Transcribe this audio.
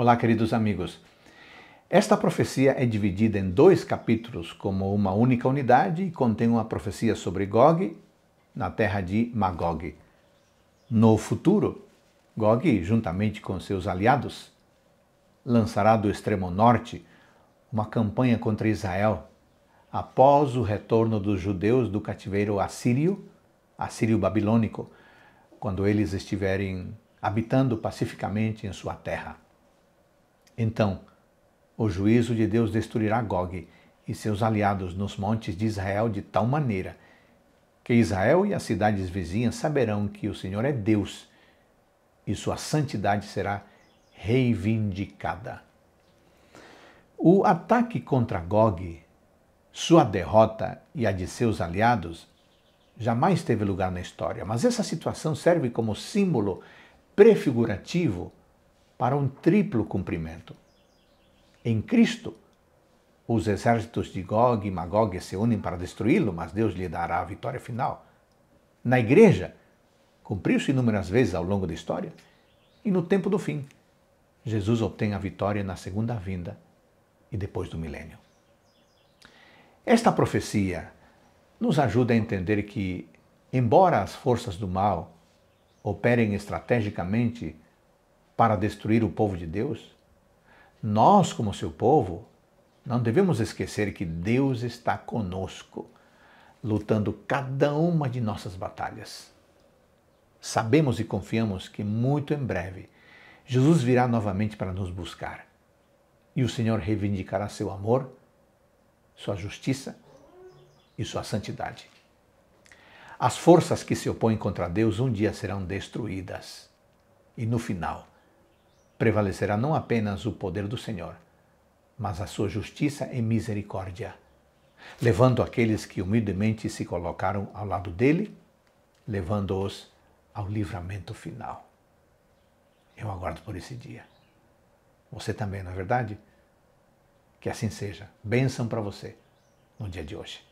Olá, queridos amigos. Esta profecia é dividida em dois capítulos como uma única unidade e contém uma profecia sobre Gog na terra de Magog. No futuro, Gog, juntamente com seus aliados, lançará do extremo norte uma campanha contra Israel após o retorno dos judeus do cativeiro assírio, assírio-babilônico, quando eles estiverem habitando pacificamente em sua terra. Então, o juízo de Deus destruirá Gog e seus aliados nos montes de Israel de tal maneira que Israel e as cidades vizinhas saberão que o Senhor é Deus e sua santidade será reivindicada. O ataque contra Gog, sua derrota e a de seus aliados jamais teve lugar na história, mas essa situação serve como símbolo prefigurativo para um triplo cumprimento. Em Cristo, os exércitos de Gog e Magog se unem para destruí-lo, mas Deus lhe dará a vitória final. Na igreja, cumpriu-se inúmeras vezes ao longo da história, e no tempo do fim, Jesus obtém a vitória na segunda vinda e depois do milênio. Esta profecia nos ajuda a entender que, embora as forças do mal operem estrategicamente para destruir o povo de Deus? Nós, como seu povo, não devemos esquecer que Deus está conosco, lutando cada uma de nossas batalhas. Sabemos e confiamos que muito em breve Jesus virá novamente para nos buscar e o Senhor reivindicará seu amor, sua justiça e sua santidade. As forças que se opõem contra Deus um dia serão destruídas e no final prevalecerá não apenas o poder do Senhor, mas a sua justiça e misericórdia, levando aqueles que humildemente se colocaram ao lado dele, levando-os ao livramento final. Eu aguardo por esse dia. Você também, na é verdade? Que assim seja. Bênção para você no dia de hoje.